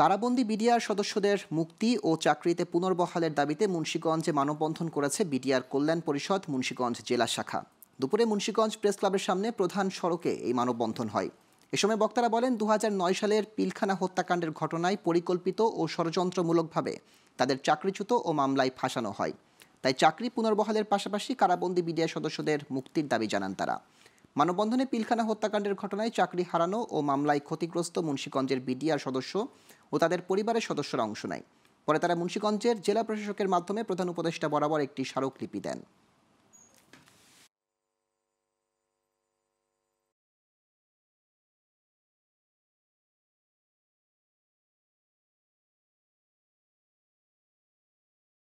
কারাবন্দি BDR সদস্যদের মুক্তি ও চাকরিতে পুনর্বহালের দাবিতে মুন্সীগঞ্জে মানববন্ধন করেছে বিডিআর কল্যাণ পরিষদ মুন্সীগঞ্জ জেলা শাখা দুপুরে মুন্সীগঞ্জ প্রেস ক্লাবের সামনে প্রধান সড়কে এই মানববন্ধন হয় এ সময় বক্তারা বলেন দু সালের পিলখানা হত্যাকাণ্ডের ঘটনায় পরিকল্পিত ও ষড়যন্ত্রমূলকভাবে তাদের চাকরিচ্যুত ও মামলায় ফাঁসানো হয় তাই চাকরি পুনর্বহালের পাশাপাশি কারাবন্দি বিডিআর সদস্যদের মুক্তির দাবি জানান তারা মানববন্ধনে পিলখানা হত্যাকাণ্ডের ঘটনায় চাকরি হারানো ও মামলায় ক্ষতিগ্রস্ত মুন্সীগঞ্জের বিডিআর সদস্য ও তাদের পরিবারের সদস্যরা অংশ নেয় পরে তারা মুন্সীগঞ্জের জেলা প্রশাসকের মাধ্যমে প্রধান উপদেষ্টা বরাবর একটি স্মারকলিপি দেন